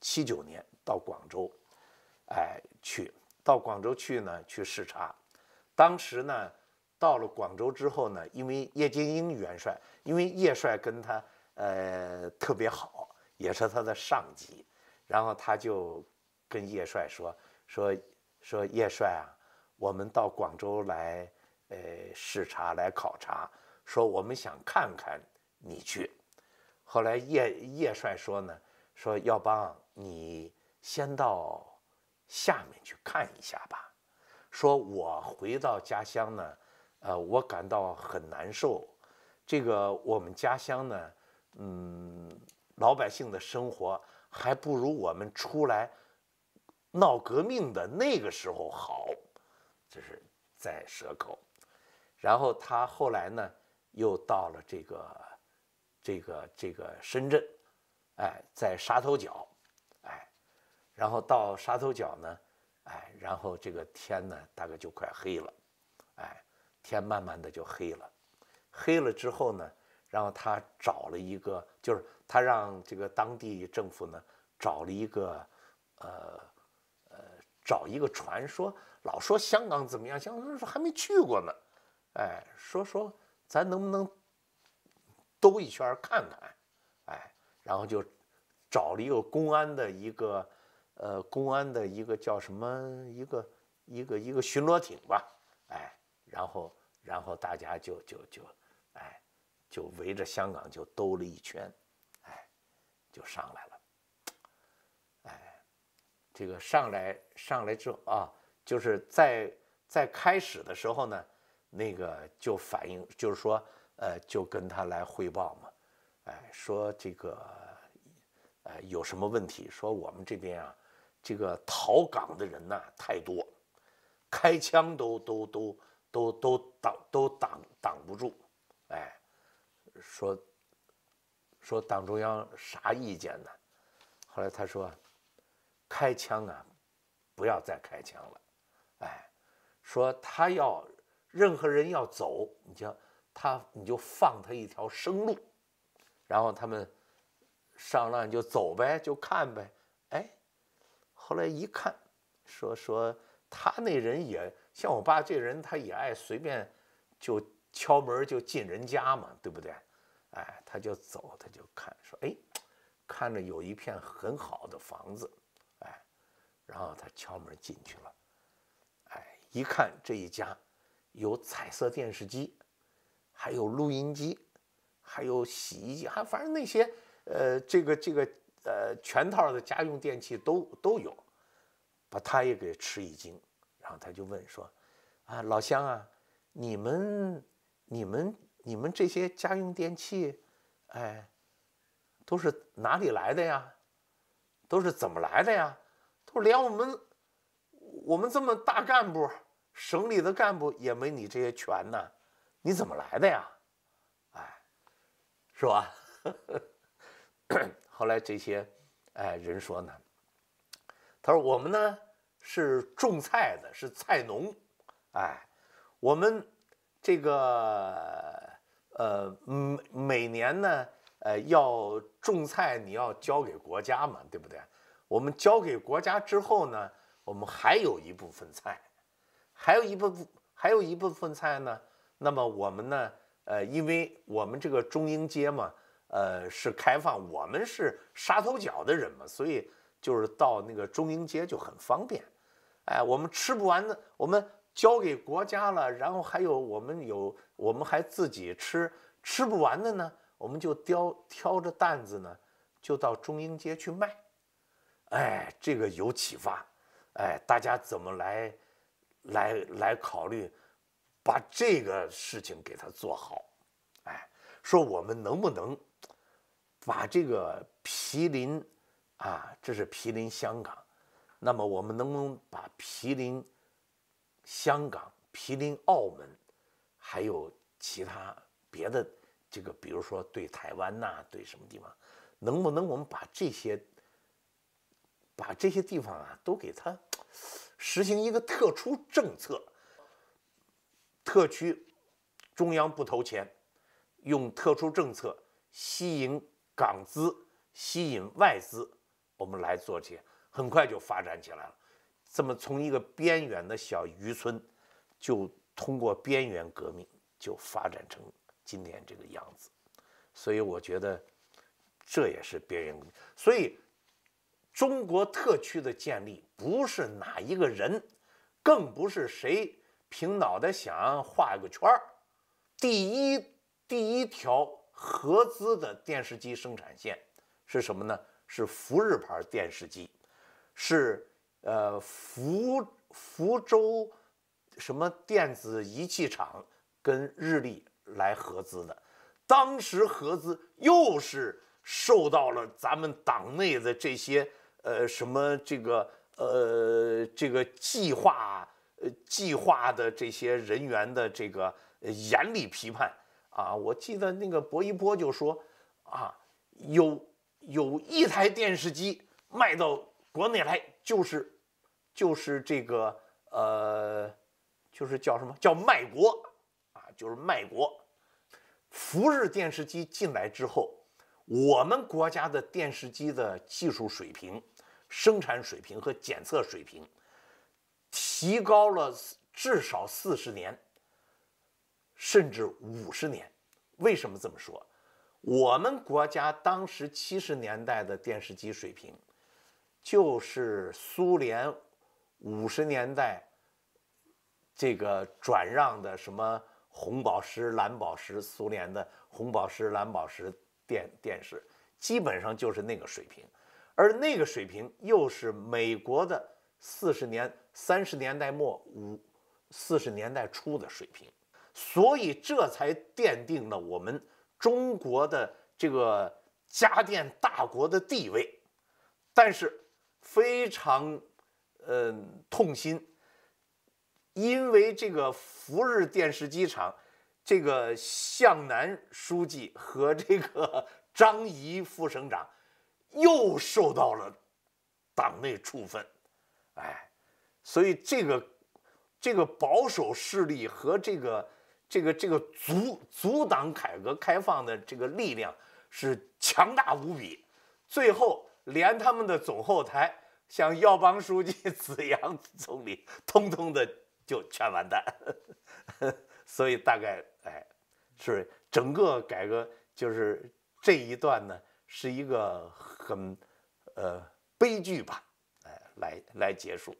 七九年到广州，哎，去到广州去呢，去视察。当时呢，到了广州之后呢，因为叶剑英元帅，因为叶帅跟他呃特别好，也是他的上级，然后他就跟叶帅说说说叶帅啊，我们到广州来呃视察来考察，说我们想看看你去。后来叶叶帅说呢。说耀邦，你先到下面去看一下吧。说，我回到家乡呢，呃，我感到很难受。这个我们家乡呢，嗯，老百姓的生活还不如我们出来闹革命的那个时候好。这是在蛇口，然后他后来呢，又到了这个、这个、这个深圳。哎，在沙头角，哎，然后到沙头角呢，哎，然后这个天呢，大概就快黑了，哎，天慢慢的就黑了，黑了之后呢，然后他找了一个，就是他让这个当地政府呢找了一个，呃，呃，找一个船，说老说香港怎么样，香港说还没去过呢，哎，说说咱能不能兜一圈看看。然后就找了一个公安的一个呃，公安的一个叫什么一个一个一个巡逻艇吧，哎，然后然后大家就就就哎就围着香港就兜了一圈，哎，就上来了，哎，这个上来上来之后啊，就是在在开始的时候呢，那个就反映就是说呃就跟他来汇报嘛，哎，说这个。有什么问题？说我们这边啊，这个逃港的人呐太多，开枪都都都都都挡都挡挡不住，哎，说说党中央啥意见呢？后来他说，开枪啊，不要再开枪了，哎，说他要任何人要走，你就他你就放他一条生路，然后他们。上了就走呗，就看呗。哎，后来一看，说说他那人也像我爸这人，他也爱随便，就敲门就进人家嘛，对不对？哎，他就走，他就看，说哎，看着有一片很好的房子，哎，然后他敲门进去了，哎，一看这一家有彩色电视机，还有录音机，还有洗衣机，还反正那些。呃，这个这个呃，全套的家用电器都都有，把他也给吃一惊，然后他就问说：“啊，老乡啊，你们、你们、你们这些家用电器，哎，都是哪里来的呀？都是怎么来的呀？都连我们我们这么大干部，省里的干部也没你这些权呢，你怎么来的呀？哎，是吧？” 后来这些，哎，人说呢，他说我们呢是种菜的，是菜农，哎，我们这个呃每每年呢，呃要种菜，你要交给国家嘛，对不对？我们交给国家之后呢，我们还有一部分菜，还有一部分还有一部分菜呢。那么我们呢，呃，因为我们这个中英街嘛。呃，是开放，我们是沙头角的人嘛，所以就是到那个中英街就很方便。哎，我们吃不完的，我们交给国家了，然后还有我们有，我们还自己吃吃不完的呢，我们就挑挑着担子呢，就到中英街去卖。哎，这个有启发。哎，大家怎么来来来考虑把这个事情给它做好？说我们能不能把这个毗邻啊，这是毗邻香港，那么我们能不能把毗邻香港、毗邻澳门，还有其他别的这个，比如说对台湾呐，对什么地方，能不能我们把这些把这些地方啊都给它实行一个特殊政策，特区中央不投钱。用特殊政策吸引港资、吸引外资，我们来做这些，很快就发展起来了。这么从一个边缘的小渔村，就通过边缘革命，就发展成今天这个样子。所以我觉得这也是边缘。所以中国特区的建立，不是哪一个人，更不是谁凭脑袋想画个圈儿。第一。第一条合资的电视机生产线是什么呢？是福日牌电视机，是呃福福州什么电子仪器厂跟日立来合资的。当时合资又是受到了咱们党内的这些呃什么这个呃这个计划呃计划的这些人员的这个严厉批判。啊，我记得那个薄一波就说，啊，有有一台电视机卖到国内来，就是，就是这个，呃，就是叫什么叫卖国啊，就是卖国。福日电视机进来之后，我们国家的电视机的技术水平、生产水平和检测水平提高了至少四十年。甚至五十年，为什么这么说？我们国家当时七十年代的电视机水平，就是苏联五十年代这个转让的什么红宝石、蓝宝石，苏联的红宝石、蓝宝石电电视，基本上就是那个水平，而那个水平又是美国的四十年、三十年代末五四十年代初的水平。所以，这才奠定了我们中国的这个家电大国的地位。但是，非常，呃，痛心，因为这个福日电视机厂，这个向南书记和这个 张仪副省长，又受到了党内处分。哎，所以这个这个保守势力和这个。这个这个阻阻挡改革开放的这个力量是强大无比，最后连他们的总后台像耀邦书记、子阳总理，通通的就全完蛋。所以大概哎，是整个改革就是这一段呢，是一个很呃悲剧吧，哎，来来结束。